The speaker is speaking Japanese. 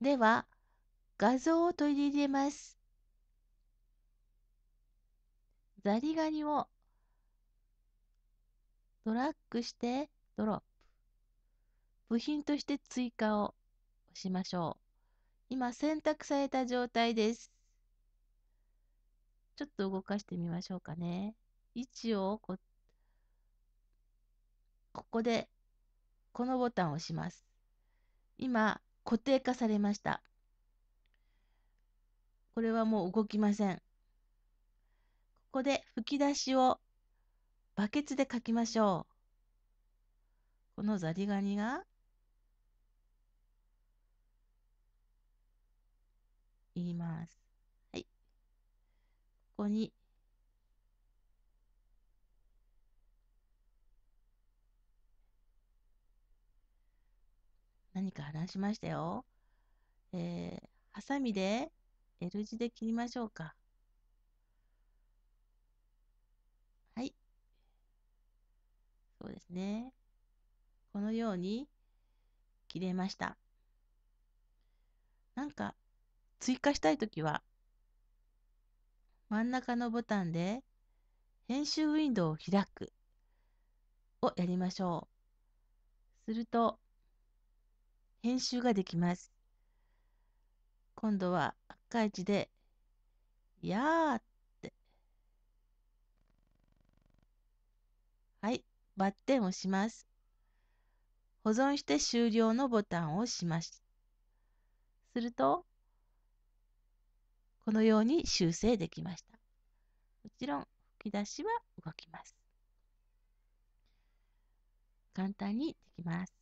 では、画像を取り入れます。ザリガニをドラッグしてドロップ。部品として追加をしましょう。今選択された状態です。ちょっと動かしてみましょうかね。位置をこここでこのボタンを押します。今、固定化されました。これはもう動きません。ここで吹き出しをバケツで書きましょう。このザリガニが言います。はい。ここに何か話しましたよ。えー、ハサミで L 字で切りましょうか。はい。そうですね。このように切れました。なんか追加したいときは真ん中のボタンで編集ウィンドウを開くをやりましょう。すると編集ができます。今度は赤い字で、やーって。はい、バッテンを押します。保存して終了のボタンを押します。すると、このように修正できました。もちろん、吹き出しは動きます。簡単にできます。